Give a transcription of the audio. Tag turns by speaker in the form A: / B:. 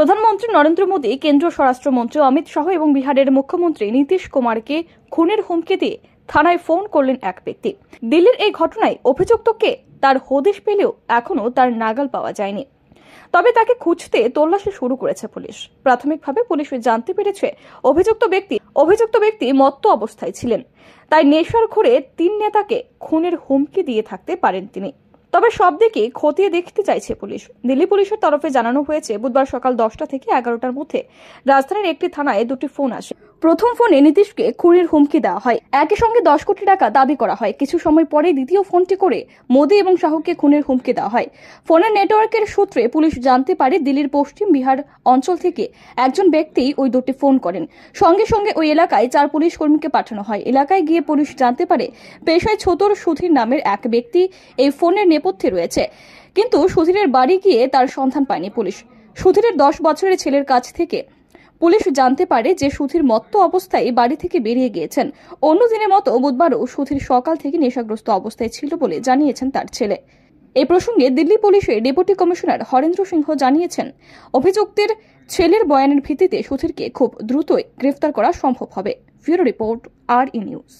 A: প্রধানমন্ত্রী নরেন্দ্র মোদী কেন্দ্রীয় স্বরাষ্ট্রমন্ত্রী অমিত শাহ এবং বিহারের মুখ্যমন্ত্রী নীতিশ কুমারকে খুনের হুমকি দিয়ে থানায় ফোন করলেন এক ব্যক্তি দিল্লির এই ঘটনায় অভিযুক্তকে তার হদিশ পেলেও এখনও তার নাগাল পাওয়া যায়নি তবে তাকে খুঁজতে তল্লাশি শুরু করেছে পুলিশ প্রাথমিকভাবে পুলিশ জানতে পেরেছে অভিযুক্ত ব্যক্তি অভিযুক্ত ব্যক্তি মত্ত অবস্থায় ছিলেন তাই নেশার ঘরে তিন নেতাকে খুনের হুমকি দিয়ে থাকতে পারেন তিনি তবে সব দিকে খতিয়ে দেখতে চাইছে পুলিশ দিল্লি পুলিশের তরফে জানানো হয়েছে বুধবার সকাল দশটা থেকে এগারোটার মধ্যে রাজধানীর একটি থানায় দুটি ফোন আসে প্রথম ফোনে নীতিশকে খুনির হুমকি দেওয়া হয় একই সঙ্গে দশ কোটি টাকা দাবি করা হয় কিছু সময় পরে দ্বিতীয় ফোনটি করে মোদি এবং শাহকে খুনের হুমকি দেওয়া হয় ফোনের নেটওয়ার্কের সূত্রে পুলিশ জানতে পারে দিল্লির পশ্চিম বিহার অঞ্চল থেকে একজন ব্যক্তি ওই দুটি ফোন করেন সঙ্গে সঙ্গে ওই এলাকায় চার পুলিশ কর্মীকে পাঠানো হয় এলাকায় গিয়ে পুলিশ জানতে পারে পেশায় ছোতর সুধীর নামের এক ব্যক্তি এই ফোনের নেপথ্যে রয়েছে কিন্তু সুধীরের বাড়ি গিয়ে তার সন্ধান পায়নি পুলিশ সুধীরের দশ বছরের ছেলের কাছ থেকে পুলিশ জানতে পারে যে সুধীর মত্ত অবস্থায় বাড়ি থেকে বেরিয়ে গিয়েছেন অন্য দিনের মতো বুধবারও সুধীর সকাল থেকে নেশাগ্রস্ত অবস্থায় ছিল বলে জানিয়েছেন তার ছেলে এ প্রসঙ্গে দিল্লি পুলিশের ডেপুটি কমিশনার হরেন্দ্র সিংহ জানিয়েছেন অভিযুক্তের ছেলের বয়ানের ভিত্তিতে সুধীরকে খুব দ্রুতই গ্রেফতার করা সম্ভব হবে ব্যুরো রিপোর্ট আর ই নিউজ